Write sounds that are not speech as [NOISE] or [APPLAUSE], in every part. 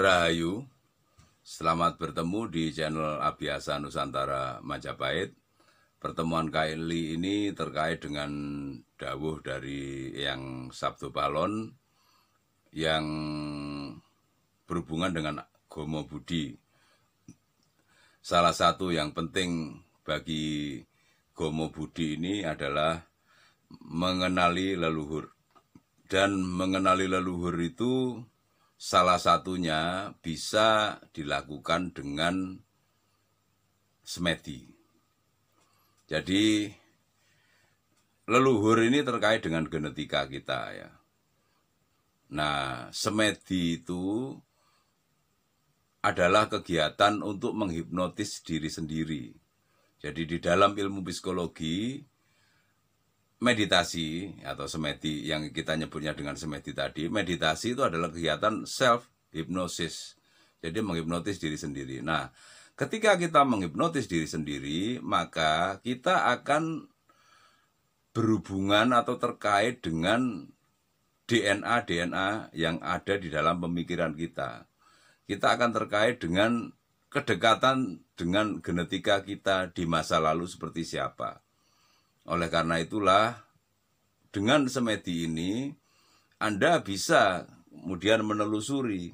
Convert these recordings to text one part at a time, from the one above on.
Rahayu. Selamat bertemu di channel Abiasa Nusantara Majapahit. Pertemuan kali ini terkait dengan dawuh dari yang Sabtu Palon yang berhubungan dengan Gomo Budi. Salah satu yang penting bagi Gomo Budi ini adalah mengenali leluhur. Dan mengenali leluhur itu Salah satunya bisa dilakukan dengan semedi. Jadi leluhur ini terkait dengan genetika kita ya. Nah, semedi itu adalah kegiatan untuk menghipnotis diri sendiri. Jadi di dalam ilmu psikologi meditasi atau semedi yang kita nyebutnya dengan semedi tadi, meditasi itu adalah kegiatan self hipnosis. Jadi menghipnotis diri sendiri. Nah, ketika kita menghipnotis diri sendiri, maka kita akan berhubungan atau terkait dengan DNA-DNA yang ada di dalam pemikiran kita. Kita akan terkait dengan kedekatan dengan genetika kita di masa lalu seperti siapa oleh karena itulah dengan semedi ini Anda bisa kemudian menelusuri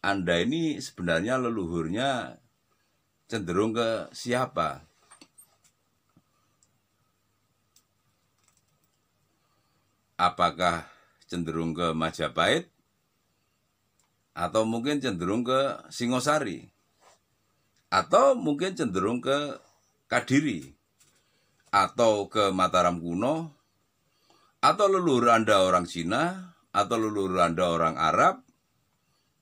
Anda ini sebenarnya leluhurnya cenderung ke siapa. Apakah cenderung ke Majapahit atau mungkin cenderung ke Singosari atau mungkin cenderung ke Kadiri atau ke Mataram kuno atau leluhur Anda orang Cina atau leluhur Anda orang Arab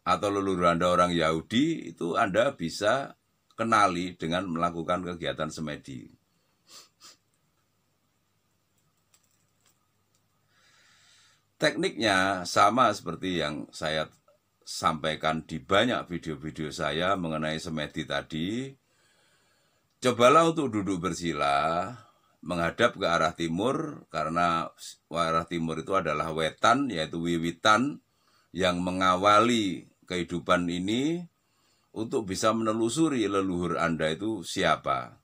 atau leluhur Anda orang Yahudi itu Anda bisa kenali dengan melakukan kegiatan semedi. Tekniknya sama seperti yang saya sampaikan di banyak video-video saya mengenai semedi tadi. Cobalah untuk duduk bersila, menghadap ke arah timur karena arah timur itu adalah wetan yaitu wiwitan yang mengawali kehidupan ini untuk bisa menelusuri leluhur Anda itu siapa.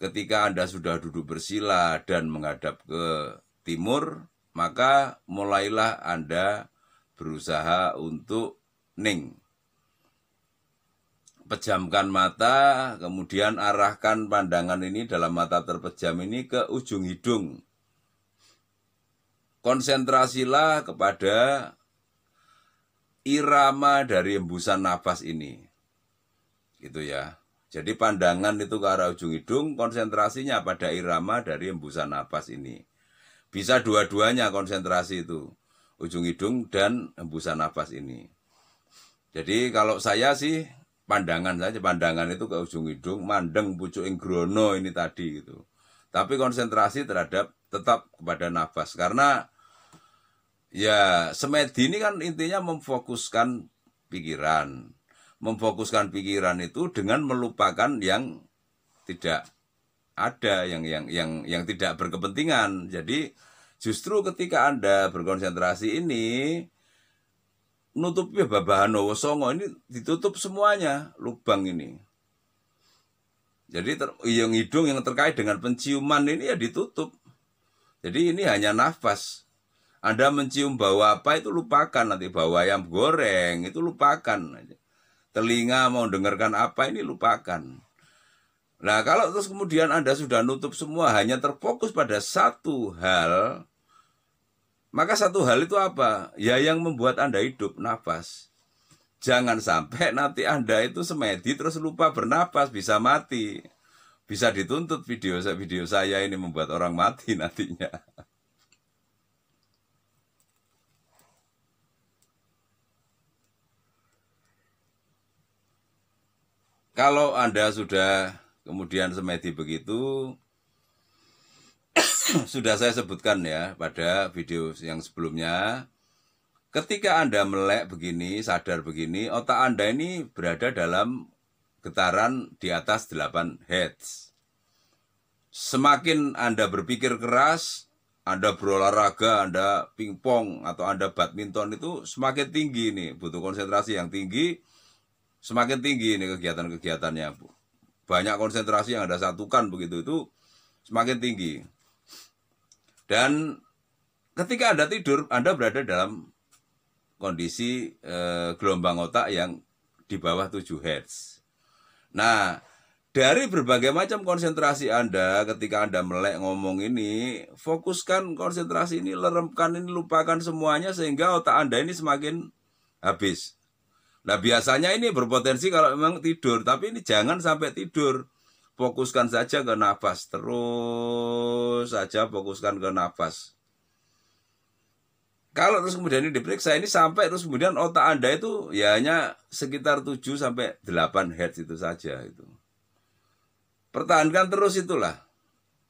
Ketika Anda sudah duduk bersila dan menghadap ke timur, maka mulailah Anda berusaha untuk ning pejamkan mata, kemudian arahkan pandangan ini dalam mata terpejam ini ke ujung hidung. Konsentrasilah kepada irama dari embusan nafas ini. Gitu ya. Jadi pandangan itu ke arah ujung hidung, konsentrasinya pada irama dari embusan nafas ini. Bisa dua-duanya konsentrasi itu, ujung hidung dan embusan nafas ini. Jadi kalau saya sih pandangan saja pandangan itu ke ujung hidung mandeng pucuk ing ini tadi gitu tapi konsentrasi terhadap tetap kepada nafas karena ya semedi ini kan intinya memfokuskan pikiran memfokuskan pikiran itu dengan melupakan yang tidak ada yang yang yang yang tidak berkepentingan jadi justru ketika anda berkonsentrasi ini nutupnya babahan Songo ini ditutup semuanya lubang ini. Jadi ter, yang hidung yang terkait dengan penciuman ini ya ditutup. Jadi ini hanya nafas. Anda mencium bau apa itu lupakan nanti bau ayam goreng itu lupakan. Telinga mau dengarkan apa ini lupakan. Nah kalau terus kemudian Anda sudah nutup semua hanya terfokus pada satu hal maka satu hal itu apa? Ya yang membuat Anda hidup, nafas. Jangan sampai nanti Anda itu semedi terus lupa bernapas, bisa mati. Bisa dituntut video saya, video saya ini membuat orang mati [LAUGHS] nantinya. Kalau Anda sudah kemudian semedi begitu, [CLEARS THROAT] sudah saya sebutkan ya pada video yang sebelumnya. Ketika Anda melek begini, sadar begini, otak Anda ini berada dalam getaran di atas 8 Hz. Semakin Anda berpikir keras, Anda berolahraga, Anda pingpong atau Anda badminton itu semakin tinggi nih, butuh konsentrasi yang tinggi, semakin tinggi nih kegiatan-kegiatannya, Banyak konsentrasi yang Anda satukan begitu itu semakin tinggi. Dan ketika Anda tidur, Anda berada dalam kondisi eh, gelombang otak yang di bawah 7 Hz. Nah, dari berbagai macam konsentrasi Anda ketika Anda melek ngomong ini, fokuskan konsentrasi ini, leremkan ini, lupakan semuanya sehingga otak Anda ini semakin habis. Nah, biasanya ini berpotensi kalau memang tidur, tapi ini jangan sampai tidur fokuskan saja ke nafas terus saja fokuskan ke nafas kalau terus kemudian ini diperiksa ini sampai terus kemudian otak anda itu ya hanya sekitar 7 sampai 8 Hz itu saja itu pertahankan terus itulah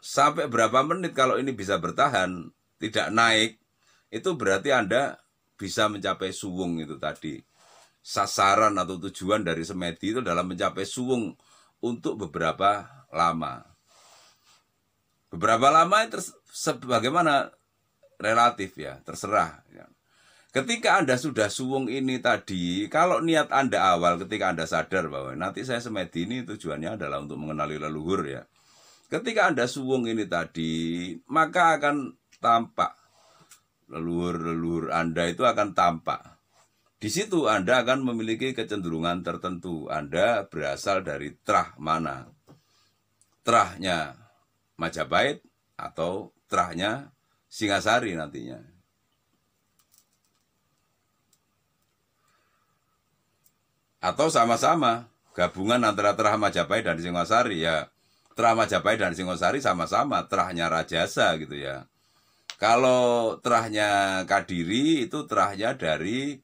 sampai berapa menit kalau ini bisa bertahan tidak naik itu berarti anda bisa mencapai suwung itu tadi sasaran atau tujuan dari semedi itu dalam mencapai suwung untuk beberapa lama. Beberapa lama itu sebagaimana relatif ya, terserah. Ya. Ketika Anda sudah suwung ini tadi, kalau niat Anda awal ketika Anda sadar bahwa nanti saya semedi ini tujuannya adalah untuk mengenali leluhur ya. Ketika Anda suwung ini tadi, maka akan tampak leluhur-leluhur Anda itu akan tampak. Di situ Anda akan memiliki kecenderungan tertentu. Anda berasal dari terah mana? Terahnya Majapahit atau terahnya Singasari nantinya. Atau sama-sama gabungan antara terah Majapahit dan Singasari ya. Terah Majapahit dan Singosari sama-sama terahnya Rajasa gitu ya. Kalau terahnya Kadiri itu terahnya dari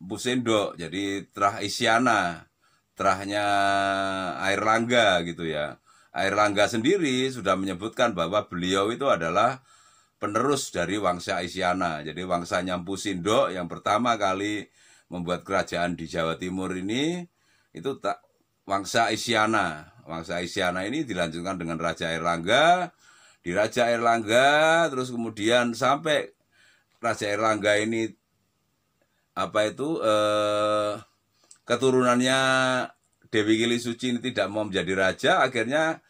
Busendo jadi terah Isyana terahnya Air Langga gitu ya Air Langga sendiri sudah menyebutkan bahwa beliau itu adalah penerus dari Wangsa Isyana jadi Wangsa Nyampu Sindok yang pertama kali membuat kerajaan di Jawa Timur ini itu tak Wangsa Isyana Wangsa Isyana ini dilanjutkan dengan Raja Air Langga di Raja Air Langga terus kemudian sampai Raja Air ini apa itu eh, keturunannya Dewi Kili Suci ini tidak mau menjadi raja akhirnya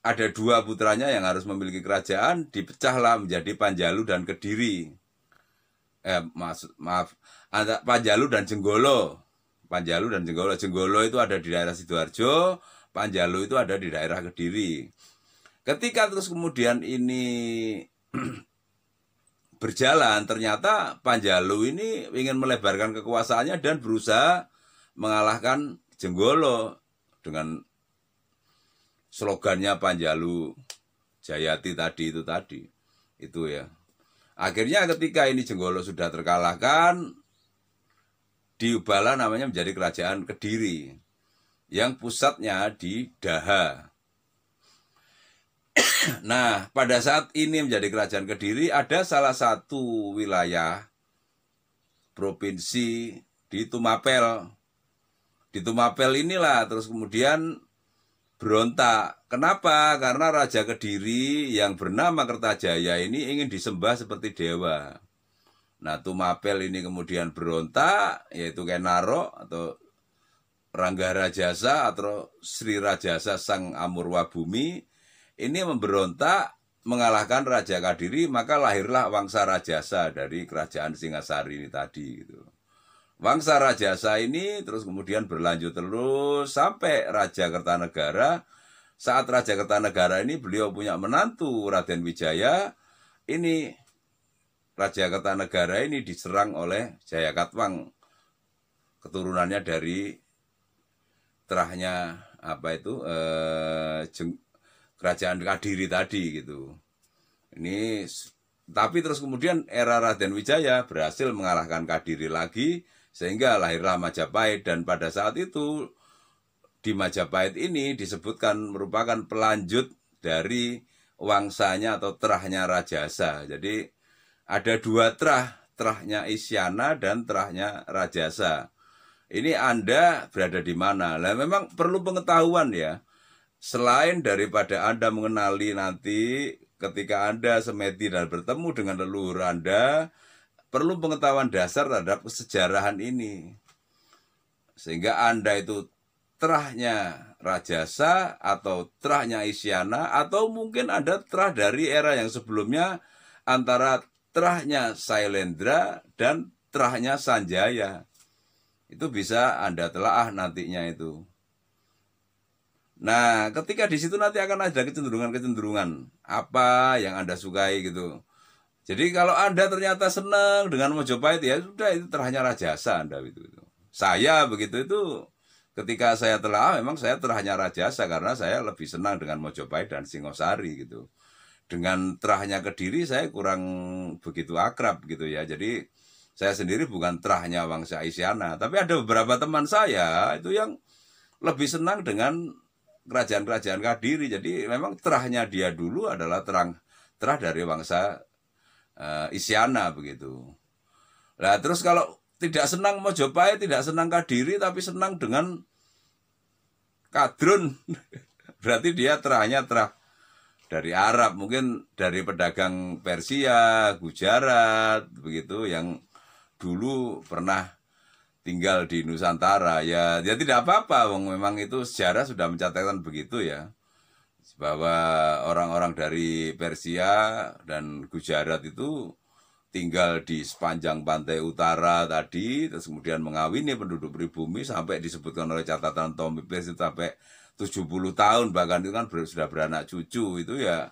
ada dua putranya yang harus memiliki kerajaan dipecahlah menjadi Panjalu dan Kediri eh maksud maaf Panjalu dan Jenggolo Panjalu dan Jenggolo Jenggolo itu ada di daerah sidoarjo Panjalu itu ada di daerah Kediri ketika terus kemudian ini [CLEARS THROAT] berjalan ternyata Panjalu ini ingin melebarkan kekuasaannya dan berusaha mengalahkan Jenggolo dengan slogannya Panjalu Jayati tadi itu tadi itu ya akhirnya ketika ini Jenggolo sudah terkalahkan diubahlah namanya menjadi kerajaan Kediri yang pusatnya di Daha Nah, pada saat ini menjadi kerajaan Kediri ada salah satu wilayah provinsi di Tumapel. Di Tumapel inilah terus kemudian berontak. Kenapa? Karena Raja Kediri yang bernama Kertajaya ini ingin disembah seperti dewa. Nah, Tumapel ini kemudian berontak, yaitu Kenaro atau Rangga Rajasa atau Sri Rajasa Sang Amurwa Bumi ini memberontak mengalahkan Raja Kadiri maka lahirlah Wangsa Rajasa dari kerajaan Singasari ini tadi gitu. Wangsa Rajasa ini terus kemudian berlanjut terus sampai Raja Kertanegara. Saat Raja Kertanegara ini beliau punya menantu Raden Wijaya. Ini Raja Kertanegara ini diserang oleh Jayakatwang keturunannya dari terahnya apa itu eh, kerajaan Kadiri tadi gitu. Ini tapi terus kemudian era Raden Wijaya berhasil mengalahkan Kadiri lagi sehingga lahirlah Majapahit dan pada saat itu di Majapahit ini disebutkan merupakan pelanjut dari wangsanya atau terahnya Rajasa. Jadi ada dua terah, terahnya Isyana dan terahnya Rajasa. Ini Anda berada di mana? Nah, memang perlu pengetahuan ya selain daripada Anda mengenali nanti ketika Anda semedi dan bertemu dengan leluhur Anda, perlu pengetahuan dasar terhadap kesejarahan ini. Sehingga Anda itu terahnya Rajasa atau terahnya Isyana atau mungkin Anda terah dari era yang sebelumnya antara terahnya Sailendra dan terahnya Sanjaya. Itu bisa Anda telah ah nantinya itu. Nah, ketika di situ nanti akan ada kecenderungan-kecenderungan apa yang Anda sukai gitu. Jadi kalau Anda ternyata senang dengan Mojopahit ya sudah itu terhanya rajasa Anda gitu. Saya begitu itu ketika saya telah ah, memang saya terhanya rajasa karena saya lebih senang dengan Mojopahit dan Singosari gitu. Dengan terahnya Kediri saya kurang begitu akrab gitu ya. Jadi saya sendiri bukan terahnya Wangsa Isyana, tapi ada beberapa teman saya itu yang lebih senang dengan kerajaan-kerajaan Kadiri. Jadi memang terahnya dia dulu adalah terang terah dari bangsa uh, Isyana begitu. Nah, terus kalau tidak senang Mojopahit, tidak senang Kadiri tapi senang dengan Kadrun. [LAUGHS] Berarti dia terahnya terah dari Arab, mungkin dari pedagang Persia, Gujarat begitu yang dulu pernah tinggal di Nusantara ya ya tidak apa-apa wong memang itu sejarah sudah mencatatkan begitu ya bahwa orang-orang dari Persia dan Gujarat itu tinggal di sepanjang pantai utara tadi terus kemudian mengawini penduduk pribumi sampai disebutkan oleh catatan Tom Pipes itu sampai 70 tahun bahkan itu kan sudah beranak cucu itu ya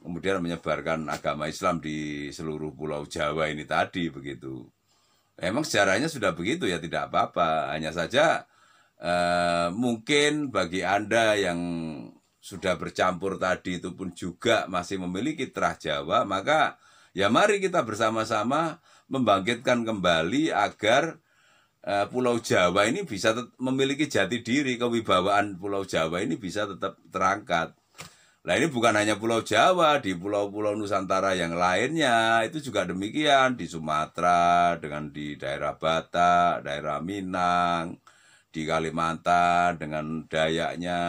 kemudian menyebarkan agama Islam di seluruh pulau Jawa ini tadi begitu. Emang sejarahnya sudah begitu ya tidak apa-apa. Hanya saja eh, mungkin bagi Anda yang sudah bercampur tadi itu pun juga masih memiliki terah Jawa, maka ya mari kita bersama-sama membangkitkan kembali agar eh, Pulau Jawa ini bisa memiliki jati diri, kewibawaan Pulau Jawa ini bisa tetap terangkat. Nah ini bukan hanya Pulau Jawa, di pulau-pulau Nusantara yang lainnya itu juga demikian di Sumatera dengan di daerah Batak, daerah Minang, di Kalimantan dengan dayaknya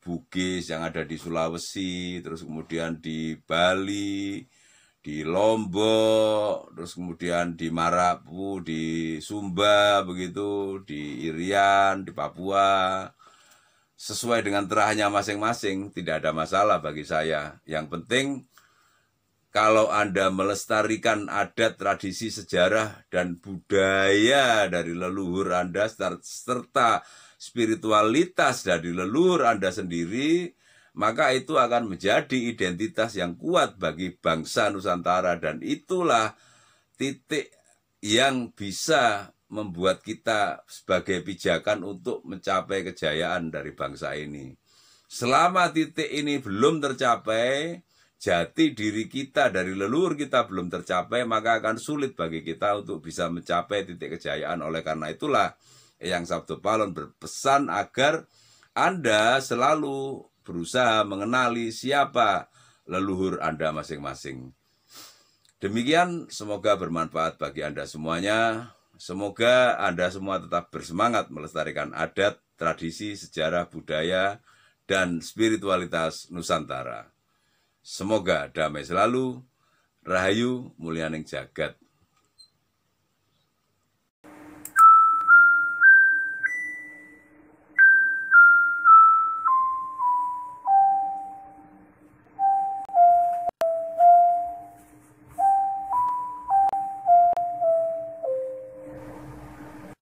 Bugis yang ada di Sulawesi, terus kemudian di Bali, di Lombok, terus kemudian di Marapu, di Sumba begitu, di Irian, di Papua sesuai dengan terahnya masing-masing, tidak ada masalah bagi saya. Yang penting kalau Anda melestarikan adat, tradisi, sejarah, dan budaya dari leluhur Anda serta spiritualitas dari leluhur Anda sendiri, maka itu akan menjadi identitas yang kuat bagi bangsa Nusantara dan itulah titik yang bisa membuat kita sebagai pijakan untuk mencapai kejayaan dari bangsa ini. Selama titik ini belum tercapai, jati diri kita dari leluhur kita belum tercapai, maka akan sulit bagi kita untuk bisa mencapai titik kejayaan. Oleh karena itulah, yang Sabtu Palon berpesan agar Anda selalu berusaha mengenali siapa leluhur Anda masing-masing. Demikian, semoga bermanfaat bagi Anda semuanya. Semoga Anda semua tetap bersemangat melestarikan adat, tradisi, sejarah, budaya, dan spiritualitas Nusantara. Semoga damai selalu, Rahayu Mulianing Jagat.